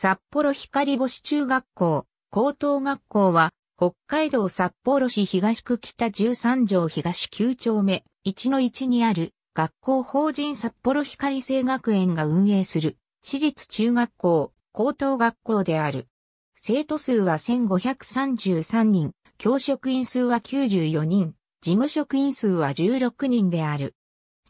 札幌光星中学校、高等学校は、北海道札幌市東区北13条東9丁目1の1にある学校法人札幌光星学園が運営する私立中学校、高等学校である。生徒数は1533人、教職員数は94人、事務職員数は16人である。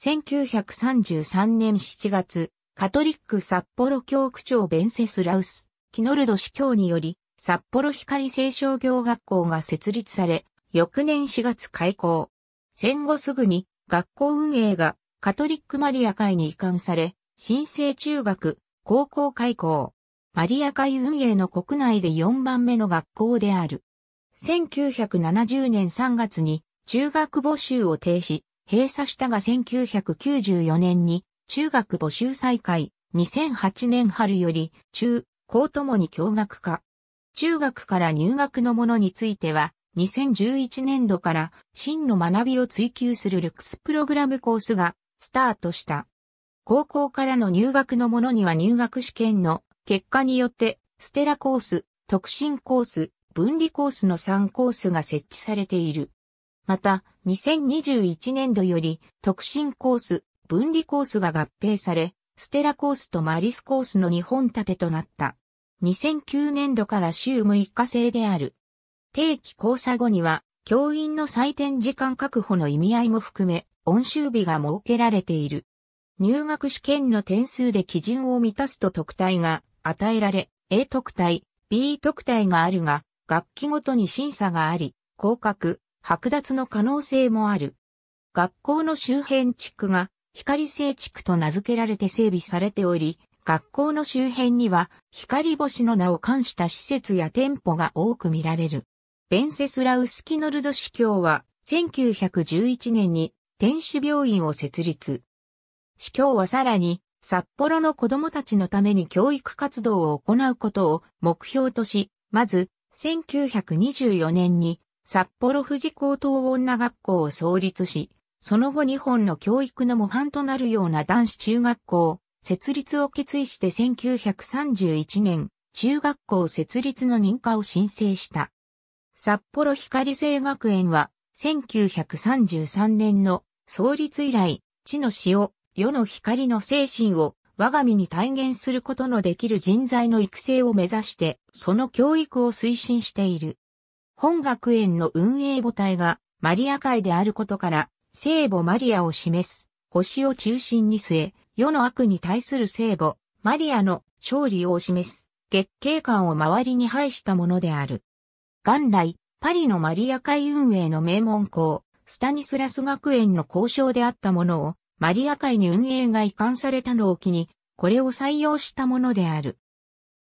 1933年7月、カトリック札幌教区長ベンセスラウス、キノルド司教により、札幌光聖商業学校が設立され、翌年4月開校。戦後すぐに学校運営がカトリックマリア会に移管され、新生中学、高校開校。マリア会運営の国内で4番目の学校である。1970年3月に中学募集を停止、閉鎖したが1994年に中学募集再開、2008年春より、中、高ともに共学化。中学から入学のものについては、2011年度から真の学びを追求するルクスプログラムコースがスタートした。高校からの入学のものには入学試験の結果によってステラコース、特進コース、分離コースの3コースが設置されている。また、2021年度より特進コース、分離コースが合併され、ステラコースとマリスコースの2本立てとなった。2009年度から週6日制である。定期交差後には、教員の採点時間確保の意味合いも含め、温習日が設けられている。入学試験の点数で基準を満たすと特待が与えられ、A 特待、B 特待があるが、学期ごとに審査があり、降格、剥奪の可能性もある。学校の周辺地区が光聖地区と名付けられて整備されており、学校の周辺には光星の名を冠した施設や店舗が多く見られる。ベンセスラウスキノルド司教は1911年に天使病院を設立。司教はさらに札幌の子供たちのために教育活動を行うことを目標とし、まず1924年に札幌富士高等女学校を創立し、その後日本の教育の模範となるような男子中学校、設立を決意して1931年、中学校設立の認可を申請した。札幌光星学園は、1933年の創立以来、地の塩、世の光の精神を我が身に体現することのできる人材の育成を目指して、その教育を推進している。本学園の運営母体がマリア会であることから、聖母マリアを示す、星を中心に据え、世の悪に対する聖母、マリアの勝利を示す、月経感を周りに配したものである。元来、パリのマリア会運営の名門校、スタニスラス学園の交渉であったものを、マリア会に運営が移管されたのを機に、これを採用したものである。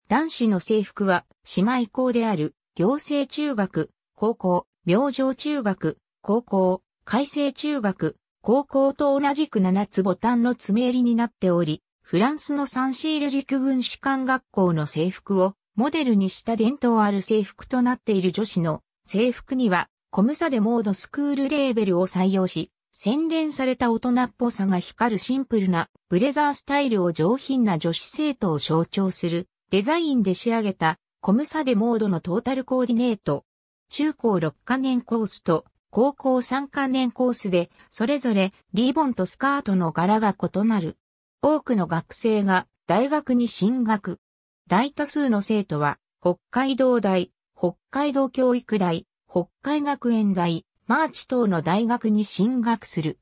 男子の制服は、姉妹校である、行政中学、高校、明星中学、高校、海星中学、高校と同じく7つボタンの詰め襟になっており、フランスのサンシール陸軍士官学校の制服をモデルにした伝統ある制服となっている女子の制服には、コムサデモードスクールレーベルを採用し、洗練された大人っぽさが光るシンプルなブレザースタイルを上品な女子生徒を象徴するデザインで仕上げたコムサデモードのトータルコーディネート。中高6カ年コースと高校3カ年コースで、それぞれリーボンとスカートの柄が異なる。多くの学生が大学に進学。大多数の生徒は、北海道大、北海道教育大、北海学園大、マーチ等の大学に進学する。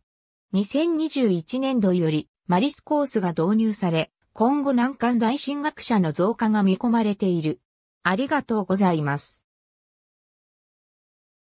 2021年度より、マリスコースが導入され、今後難関大進学者の増加が見込まれている。ありがとうございます。